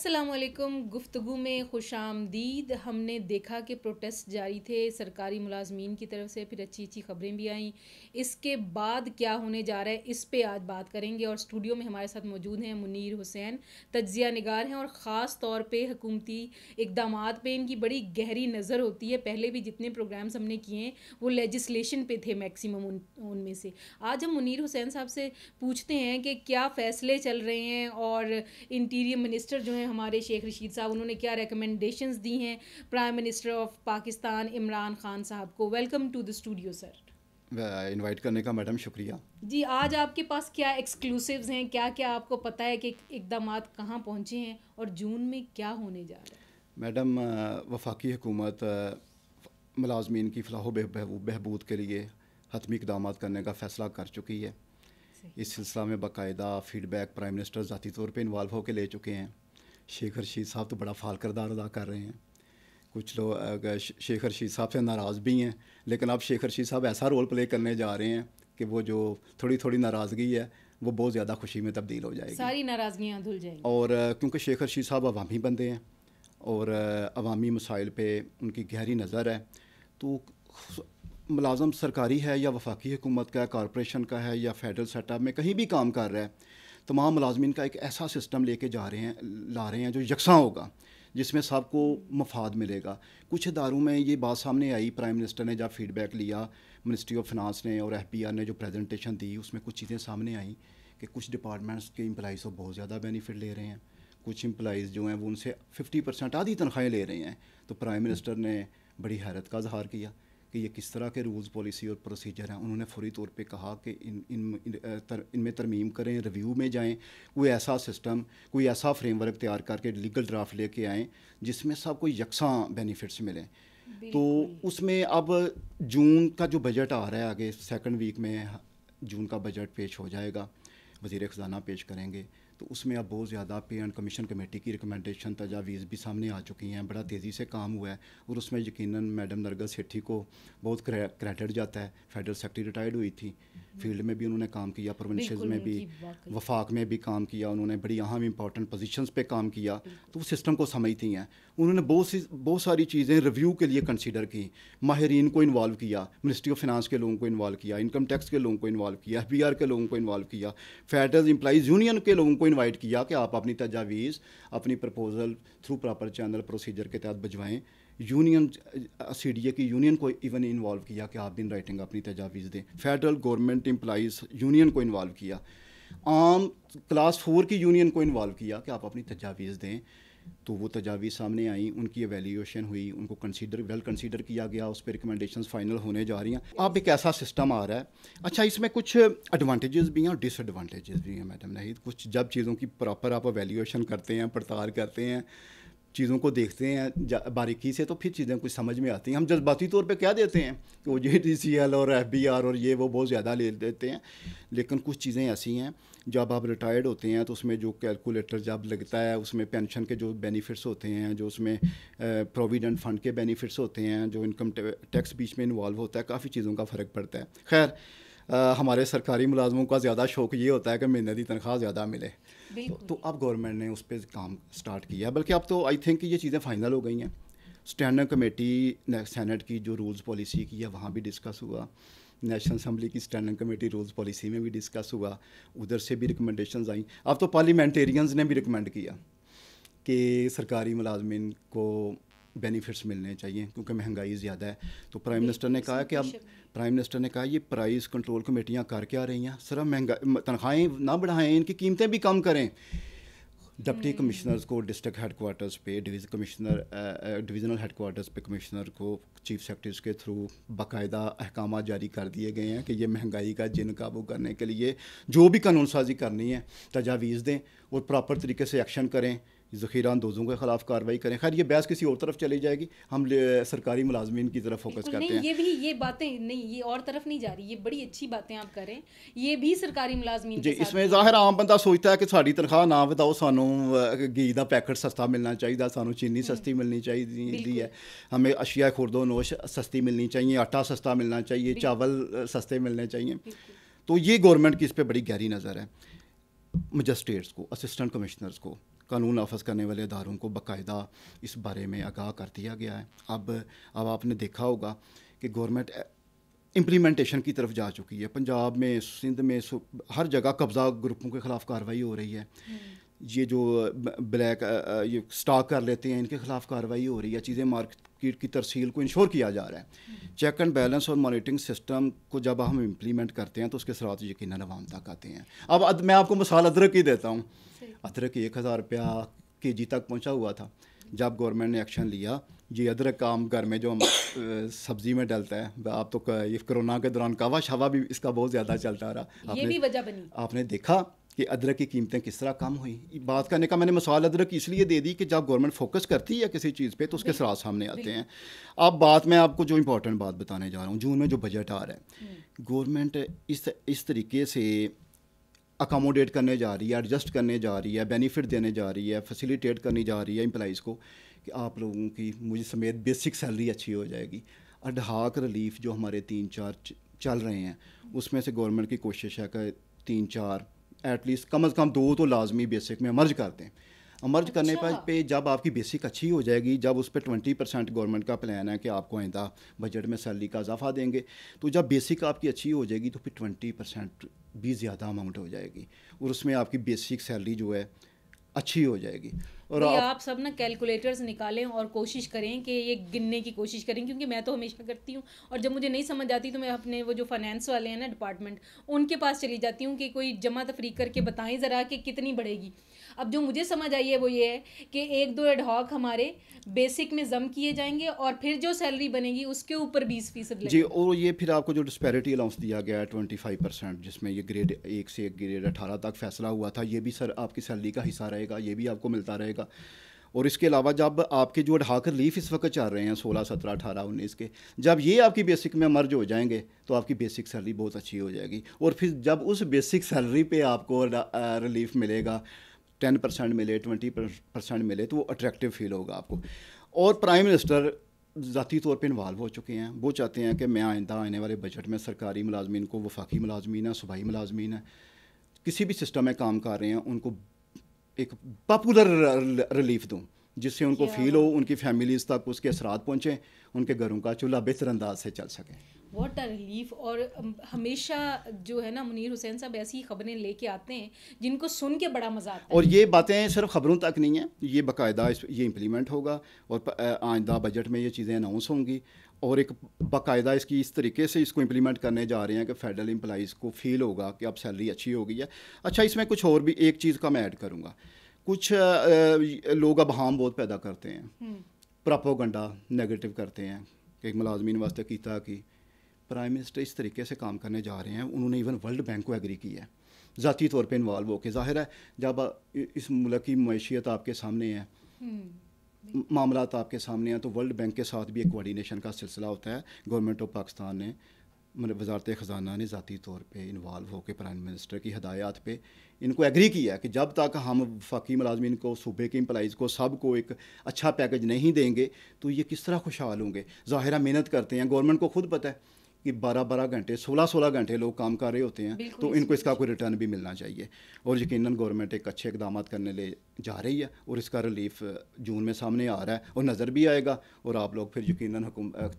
असलकुम गुफ्तु में खुश आमदीद हमने देखा कि प्रोटेस्ट जारी थे सरकारी मुलाजमीन की तरफ से फिर अच्छी अच्छी खबरें भी आईं इसके बाद क्या होने जा रहा है इस पे आज बात करेंगे और स्टूडियो में हमारे साथ मौजूद हैं मुनीर हुसैन तजिया निगार हैं और ख़ास तौर पे हकूमती इकदाम पे इनकी बड़ी गहरी नज़र होती है पहले भी जितने प्रोग्राम्स हमने किए हैं वो लेजिस्लेशन पर थे मैक्सीम उन उनमें से आज हम मुनीर हुसैन साहब से पूछते हैं कि क्या फ़ैसले चल रहे हैं और इंटीरियर मिनिस्टर जो हैं हमारे शेख रशीद साहब उन्होंने क्या रिकमेंडेशंस दी हैं prime minister of Pakistan Imran Khan साहब को welcome to the studio sir invite करने का मैडम शुक्रिया जी आज आपके पास क्या एक्सक्लूसिव्स हैं क्या क्या आपको पता है कि इकदाम कहाँ पहुँचे हैं और जून में क्या होने जा रहा है मैडम वफाकी हुकूमत मुलाजमीन की फलाह बहबूद के लिए हतमी इकदाम करने का फ़ैसला कर चुकी है इस सिलसिला में बाकायदा फ़ीडबैक प्राइम मिनिस्टर ज़ाती तौर पर इन्वाल्व होकर ले चुके हैं शेख रशीद साहब तो बड़ा फाल करदार अदा कर रहे हैं कुछ लोग शेख रशीद साहब से नाराज़ भी हैं लेकिन अब शेख रशीद साहब ऐसा रोल प्ले करने जा रहे हैं कि वो जो थोड़ी थोड़ी नाराज़गी है वो बहुत ज़्यादा खुशी में तब्दील हो जाएगी सारी नाराज़गियाँ धुल जाएंगी और क्योंकि शेख रशीद साहब अवामी बंदे हैं और अवामी मसाइल पर उनकी गहरी नज़र है तो मुलाजम सरकारी है या वफाकी हुकूमत का है कॉरपोरेशन का है या फेडरल सेटअप में कहीं भी काम कर रहा है तमाम मुलाजमन का एक ऐसा सिस्टम लेके जा रहे हैं ला रहे हैं जो यकसा होगा जिसमें सबको मफाद मिलेगा कुछ इदारों में ये बात सामने आई प्राइम मिनिस्टर ने जब फीडबैक लिया मिनिस्ट्री ऑफ फिनांस ने और एफ पी आर ने जो प्रेजेंटेशन दी उसमें कुछ चीज़ें सामने आई कि कुछ डिपार्टमेंट्स के इम्प्लाइज को तो बहुत ज़्यादा बेनिफिट ले रहे हैं कुछ इम्प्लाइज जो हैं वो उनसे फिफ्टी परसेंट आधी तनख्वाहें ले रहे हैं तो प्राइम मिनिस्टर ने बड़ी हैरत का इजहार किया कि ये किस तरह के रूल्स पॉलिसी और प्रोसीजर हैं उन्होंने फौरी तौर पे कहा कि इन इन इनमें तर, इन तरमीम करें रिव्यू में जाएं कोई ऐसा सिस्टम कोई ऐसा फ्रेमवर्क तैयार करके लीगल ड्राफ्ट लेके आएँ जिसमें सबको यकसा बेनिफिट्स मिलें तो उसमें अब जून का जो बजट आ रहा है आगे सेकेंड वीक में जून का बजट पेश हो जाएगा वजीर ख़जाना पेश करेंगे तो उसमें अब बहुत ज़्यादा पे एंड कमीशन कमेटी की रिकमेंडेशन तजावीज़ भी सामने आ चुकी हैं बड़ा तेज़ी से काम हुआ है और उसमें यकीनन मैडम नरगल सेठी को बहुत क्रेडिट जाता है फेडरल सेक्रेटरी रिटायर्ड हुई थी फील्ड में भी उन्होंने काम किया प्रोविंशियल में भी वफाक में भी काम किया उन्होंने बड़ी अहम इंपॉर्टेंट पोजीशंस पे काम किया तो वो सिस्टम को समझती हैं उन्होंने बहुत सी बहुत सारी चीज़ें रिव्यू के लिए कंसिडर की माहरीन को इन्वॉल्व किया मिनिस्ट्री ऑफ फिनंस के लोगों को इन्वॉल्व किया इनकम टैक्स के लोगों को इन्वॉल्व किया एफ के लोगों को इन्वॉल्व किया फेडरल इंप्लाइज यूनियन के लोगों को इन्वाइट किया कि आप अपनी तजावीज़ अपनी proposal through proper channel procedure के तहत भिजवाएँ यूनियन सी डी ए की यूनियन को इवन इन्वॉल्व किया कि आप इन राइटिंग अपनी तजावीज़ दें फेडरल गवर्नमेंट इम्प्लाइज़ यूनियन को इन्वॉल्व किया आम क्लास फोर की यूनियन को इन्वॉल्व किया कि आप अपनी तजावीज़ दें तो वो तजावीज़ सामने आई उनकी एवेल्यूशन हुई उनको कंसीडर वेल कंसीडर किया गया उस पर रिकमेंडेशन फाइनल होने जा रही हैं अब एक ऐसा सिस्टम आ रहा है अच्छा इसमें कुछ एडवांटेजेस भी हैं और डिसएडवांटेजेस भी हैं मैडम नहीं कुछ जब चीज़ों की प्रॉपर आप एवेल्यूशन करते हैं पड़ताल करते हैं चीज़ों को देखते हैं बारीकी से तो फिर चीज़ें कुछ समझ में आती हैं हम जज्बाती तौर पे क्या देते हैं कि वो जे डी सी एल और एफ बी आर और ये वो बहुत ज़्यादा ले देते हैं लेकिन कुछ चीज़ें ऐसी हैं जब आप रिटायर्ड होते हैं तो उसमें जो कैलकुलेटर जब लगता है उसमें पेंशन के जो बेनिफिट्स होते हैं जो उसमें प्रोविडेंट फ़ंड के बेनिफिट्स होते हैं जो इनकम टैक्स बीच में इन्वॉल्व होता है काफ़ी चीज़ों का फ़र्क पड़ता है खैर हमारे सरकारी मुलाजमों का ज़्यादा शौक ये होता है कि महीने की तनख्वाह ज़्यादा मिले तो, तो अब गवर्नमेंट ने उस पर काम स्टार्ट किया है बल्कि अब तो आई थिंक ये चीज़ें फाइनल हो गई हैं स्टैंडर्ड कमेटी सेनेट की जो रूल्स पॉलिसी की है वहाँ भी डिस्कस हुआ नेशनल असम्बली की स्टैंडिंग कमेटी रूल्स पॉलिसी में भी डिस्कस हुआ उधर से भी रिकमेंडेशन आई अब तो पार्लियामेंटेरियंस ने भी रिकमेंड किया कि सरकारी मुलाजमन को बेनिफिट्स मिलने चाहिए क्योंकि महंगाई ज़्यादा है तो प्राइम मिनिस्टर ने कहा कि अब प्राइम मिनिस्टर ने कहा ये प्राइस कंट्रोल कमेटियाँ करके आ रही हैं सिर्फ महंगाई तनख्वाहें ना बढ़ाएं इनकी कीमतें भी कम करें डिप्टी हम्म। कमिश्नर्स को डिस्ट्रिक्ट हेडकोार्टर्स पे डिवीजन कमिश्नर डिवीज़नल हेडकोार्टर्स पे कमिश्नर को चीफ सेक्रेटरीज के थ्रू बाकायदा अहकाम जारी कर दिए गए हैं कि ये महंगाई का जिन काबू करने के लिए जो भी कानून साजी करनी है तजावीज़ दें और प्रॉपर तरीके से एक्शन करें ज़ख़ीरा अंदोज़ों के ख़िलाफ़ कार्रवाई करें खैर ये बहस किसी और तरफ चली जाएगी हम सरकारी मुलाजमीन की तरफ फोकस करते हैं ये भी ये बातें नहीं ये और तरफ नहीं जा रही ये बड़ी अच्छी बातें आप करें ये भी सरकारी मुलाजमी जी इसमें ज़ाहिर आम बंदा सोचता है कि साड़ी तनख्वाह ना बताओ सानू घी का पैकेट सस्ता मिलना चाहिए सानू चीनी हम्म। सस्ती मिलनी चाहिए है हमें अशिया खुरदो नोश सस्ती मिलनी चाहिए आटा सस्ता मिलना चाहिए चावल सस्ते मिलने चाहिए तो ये गवर्नमेंट की इस पर बड़ी गहरी नज़र है मजस्ट्रेट्स को असिस्टेंट कमिश्नर्स को कानून नाफज करने वाले अदारों को बाकायदा इस बारे में आगाह कर दिया गया है अब अब आपने देखा होगा कि गवर्नमेंट इम्प्लीमेंटेशन की तरफ जा चुकी है पंजाब में सिंध में हर जगह कब्ज़ा ग्रुपों के ख़िलाफ़ कार्रवाई हो रही है हम्म। ये जो ब्लैक ये स्टॉक कर लेते हैं इनके ख़िलाफ़ कार्रवाई हो रही है चीज़ें मार्केट की, की तरसील को इंश्योर किया जा रहा है चेक एंड बैलेंस और मॉनिटरिंग सिस्टम को जब हम इम्प्लीमेंट करते हैं तो उसके सरात यकीन हम तक आते हैं अब अद, मैं आपको मिसाल अदरक ही देता हूँ अदरक एक हज़ार रुपया के जी तक पहुँचा हुआ था जब गवर्नमेंट ने एक्शन लिया जी अदरक का हम घर में जो हम सब्जी में डलता है आप तो ये कोरोना के दौरान कावा शावा भी इसका बहुत ज़्यादा चलता रहा आपने, ये भी वजह बनी आपने देखा कि अदरक की कीमतें किस तरह कम हुई बात करने का मैंने मिसाल अदरक इसलिए दे दी कि जब गवर्नमेंट फोकस करती है किसी चीज़ पे तो उसके सरा सामने आते हैं अब बात मैं आपको जो इम्पोर्टेंट बात बताने जा रहा हूँ जून में जो बजट आ रहा है हम्म। गवर्नमेंट इस इस तरीके से अकोमोडेट करने जा रही है एडजस्ट करने जा रही है बेनिफिट देने जा रही है फैसिलिटेट करने जा रही है एम्प्लाइज़ को कि आप लोगों की मुझे समेत बेसिक सैलरी अच्छी हो जाएगी अडहाक रिलीफ जो हमारे तीन चार चल रहे हैं हम्म। उसमें से गवर्नमेंट की कोशिश है कि तीन चार एटलीस्ट कम अज़ कम दो तो लाजमी बेसिक में मर्ज कर दें मर्ज अच्छा। करने पर पे जब आपकी बेसिक अच्छी हो जाएगी जब उस पर ट्वेंटी परसेंट गवर्नमेंट का प्लान है कि आपको आइंदा बजट में सैलरी का इजाफा देंगे तो जब बेसिक आपकी अच्छी हो जाएगी तो फिर ट्वेंटी परसेंट भी ज़्यादा अमाउंट हो जाएगी और उसमें आपकी बेसिक सैलरी जो है अच्छी हो जाएगी और आप, आप सब ना कैलकुलेटर्स निकालें और कोशिश करें कि ये गिनने की कोशिश करें क्योंकि मैं तो हमेशा करती हूँ और जब मुझे नहीं समझ आती तो मैं अपने वो जो फाइनेंस वाले हैं ना डिपार्टमेंट उनके पास चली जाती हूँ कि कोई जमा तफरी करके बताएं ज़रा कि कितनी बढ़ेगी अब जो मुझे समझ आई है वो ये है कि एक दो एडहॉक हमारे बेसिक में जम किए जाएंगे और फिर जो सैलरी बनेगी उसके ऊपर बीस फीसद जी और ये फिर आपको जो डिस्पैरिटी अलाउंस दिया गया है ट्वेंटी फाइव परसेंट जिसमें ये ग्रेड एक से एक ग्रेड अठारह तक फैसला हुआ था ये भी सर आपकी सैलरी का हिस्सा रहेगा ये भी आपको मिलता रहेगा था और इसके अलावा जब आपके जो ढाकर रिलीफ इस वक्त चल रहे हैं सोलह सत्रह अठारह उन्नीस के जब ये आपकी बेसिक में मर्ज हो जाएंगे तो आपकी बेसिक सैलरी बहुत अच्छी हो जाएगी और फिर जब उस बेसिक सैलरी पे आपको रिलीफ मिलेगा टेन परसेंट मिले ट्वेंटी परसेंट मिले तो वो अट्रैक्टिव फील होगा आपको और प्राइम मिनिस्टर ज़ाती तौर पर इन्वाल्व हो चुके हैं वो चाहते हैं कि मैं आइंदा आने वाले बजट में सरकारी मुलाजमीन को वफाकी मुलाजमीन है सूबाई मुलाजमीन है किसी भी सिस्टम में काम कर रहे हैं उनको ik papoeder relief doen. जिससे उनको फील हो उनकी फैमिलीज़ तक उसके असरात पहुँचें उनके घरों का चूल्हा बेहतर अंदाज से चल सके वॉट आर रिलीफ और हमेशा जो है ना मुनीर हुसैन साहब ऐसी खबरें लेके आते हैं जिनको सुन के बड़ा मज़ा आता है और ये बातें सिर्फ खबरों तक नहीं हैं ये बाकायदा ये इम्प्लीमेंट होगा और आइंदा बजट में ये चीज़ें अनाउंस होंगी और एक बाकायदा इसकी इस तरीके से इसको इम्प्लीमेंट करने जा रहे हैं कि फेडरल इम्प्लाइज को फील होगा कि अब सैलरी अच्छी हो गई है अच्छा इसमें कुछ और भी एक चीज़ का मैं ऐड करूँगा कुछ लोग अब हाम बहुत पैदा करते हैं हम्म। प्रापोगंडा नेगेटिव करते हैं एक मुलाजमीन वास्ते किया कि प्राइम मिनिस्टर इस तरीके से काम करने जा रहे हैं उन्होंने इवन वर्ल्ड बैंक को एग्री किया है ज़ाती तौर पर इन्वॉल्व होकर ज़ाहिर है जब इस मुल्क की मैशियत आपके सामने है हम्म। मामला आपके सामने हैं तो वर्ल्ड बैंक के साथ भी एक कोऑर्डिनेशन का सिलसिला होता है गवर्नमेंट ऑफ पाकिस्तान ने मतलब वजारत ख़जाना ने ज़ाती तौर पर इन्वाल्व होकर प्राइम मिनिस्टर की हदायत पर इनको एग्री किया कि जब तक हम वफाकी मुलाजमन को सूबे के इम्प्लाइज को सब को एक अच्छा पैकेज नहीं देंगे तो ये किस तरह खुशहाल होंगे ज़ाहिर मेहनत करते हैं गवर्नमेंट को खुद पता है कि बारह बारह घंटे सोलह सोलह घंटे लोग काम कर रहे होते हैं तो इनको इसका कोई रिटर्न भी मिलना चाहिए और यकीन गवर्नमेंट एक अच्छे इकदाम करने ले जा रही है और इसका रिलीफ जून में सामने आ रहा है और नज़र भी आएगा और आप लोग फिर यकीन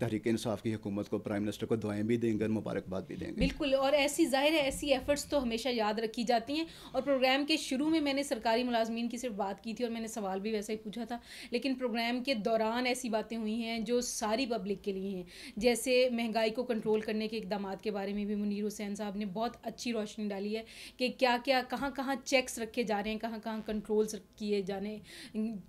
तहरीक इंसाफ की हुकूमत को प्राइम मिनिस्टर को दुआएं भी देंगे और मुबारकबाद भी देंगे बिल्कुल और ऐसी जाहिर है ऐसी एफर्ट्स तो हमेशा याद रखी जाती हैं और प्रोग्राम के शुरू में मैंने सरकारी मुलाजमीन की सिर्फ बात की थी और मैंने सवाल भी वैसा ही पूछा था लेकिन प्रोग्राम के दौरान ऐसी बातें हुई हैं जो सारी पब्लिक के लिए हैं जैसे महंगाई को कंट्रोल करने के इकदाम के बारे में भी मुनीर हुसैन साहब ने बहुत अच्छी रोशनी डाली है कि क्या क्या कहाँ कहाँ चेक्स रखे जा रहे हैं कहाँ कहाँ कंट्रोल्स किए जाने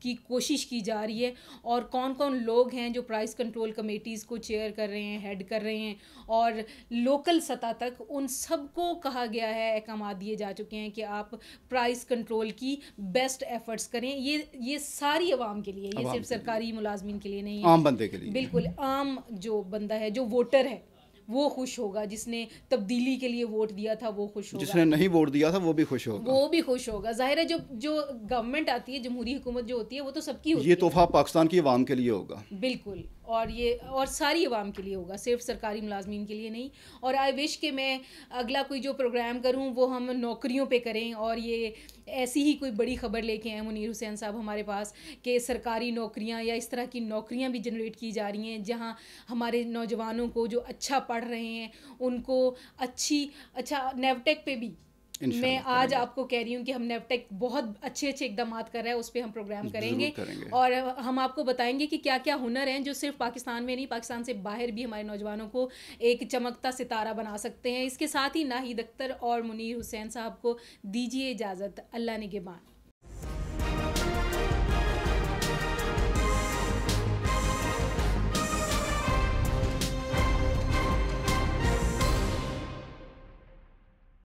की कोशिश की जा रही है और कौन कौन लोग हैं जो प्राइस कंट्रोल कमेटीज़ को चेयर कर रहे हैं हेड कर रहे हैं और लोकल सतह तक उन सबको कहा गया है अहकाम दिए जा चुके हैं कि आप प्राइस कंट्रोल की बेस्ट एफर्ट्स करें ये ये सारी आवाम के लिए ये सिर्फ सरकारी मुलाजमीन के लिए नहीं है आम बंदे के लिए बिल्कुल आम जो बंदा है जो वोटर है वो खुश होगा जिसने तब्दीली के लिए वोट दिया था वो खुश होगा जिसने नहीं वोट दिया था वो भी खुश होगा वो भी खुश होगा जाहिर है जो जो गवर्नमेंट आती है जमहूरी हुकूमत जो होती है वो तो सबकी होती ये तोहफा पाकिस्तान की आवाम के लिए होगा बिल्कुल और ये और सारी आवाम के लिए होगा सिर्फ सरकारी मुलाजमीन के लिए नहीं और आई विश कि मैं अगला कोई जो प्रोग्राम करूँ वो हम नौकरियों पर करें और ये ऐसी ही कोई बड़ी ख़बर लेके आए मुनीर हुसैन साहब हमारे पास कि सरकारी नौकरियाँ या इस तरह की नौकरियाँ भी जनरेट की जा रही हैं जहाँ हमारे नौजवानों को जो अच्छा पढ़ रहे हैं उनको अच्छी अच्छा नेवटेक पे भी मैं आज आपको कह रही हूँ कि हम नेपटेक बहुत अच्छे अच्छे इकदाम कर रहे हैं उस पर हम प्रोग्राम करेंगे।, और हम आपको बताएंगे कि क्या क्या हुनर हैं जो सिर्फ पाकिस्तान में नहीं पाकिस्तान से बाहर भी हमारे नौजवानों को एक चमकता सितारा बना सकते हैं इसके साथ ही नाहिद अख्तर और मुनीर हुसैन साहब को दीजिए इजाज़त अल्लाह निगेबान